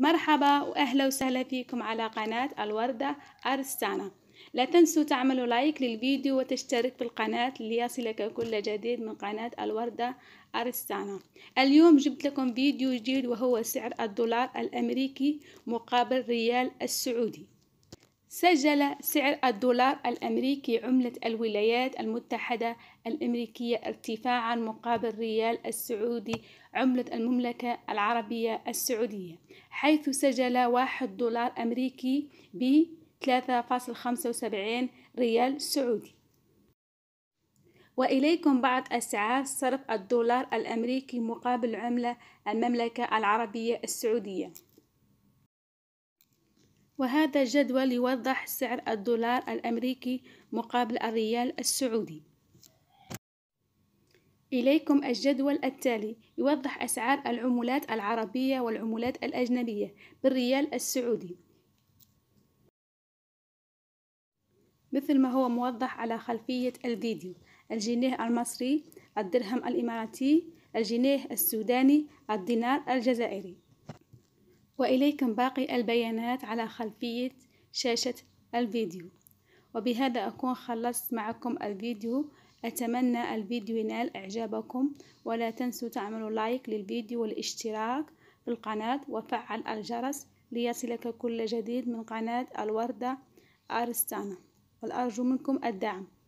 مرحبا وأهلا وسهلا فيكم على قناة الوردة أرستانا لا تنسوا تعملوا لايك للفيديو وتشترك في القناة ليصلك كل جديد من قناة الوردة أرستانا اليوم جبت لكم فيديو جديد وهو سعر الدولار الأمريكي مقابل ريال السعودي سجل سعر الدولار الأمريكي عملة الولايات المتحدة الأمريكية ارتفاعا مقابل الريال السعودي عملة المملكة العربية السعودية حيث سجل واحد دولار أمريكي ب 3.75 ريال سعودي وإليكم بعض أسعار صرف الدولار الأمريكي مقابل عملة المملكة العربية السعودية وهذا جدول يوضح سعر الدولار الأمريكي مقابل الريال السعودي إليكم الجدول التالي يوضح أسعار العملات العربية والعملات الأجنبية بالريال السعودي مثل ما هو موضح على خلفية الفيديو الجنيه المصري الدرهم الإماراتي الجنيه السوداني الدينار الجزائري وإليكم باقي البيانات على خلفية شاشة الفيديو وبهذا أكون خلصت معكم الفيديو أتمنى الفيديو ينال إعجابكم ولا تنسوا تعملوا لايك للفيديو والاشتراك في القناة وفعل الجرس ليصلك كل جديد من قناة الوردة أرستانا والأرجو منكم الدعم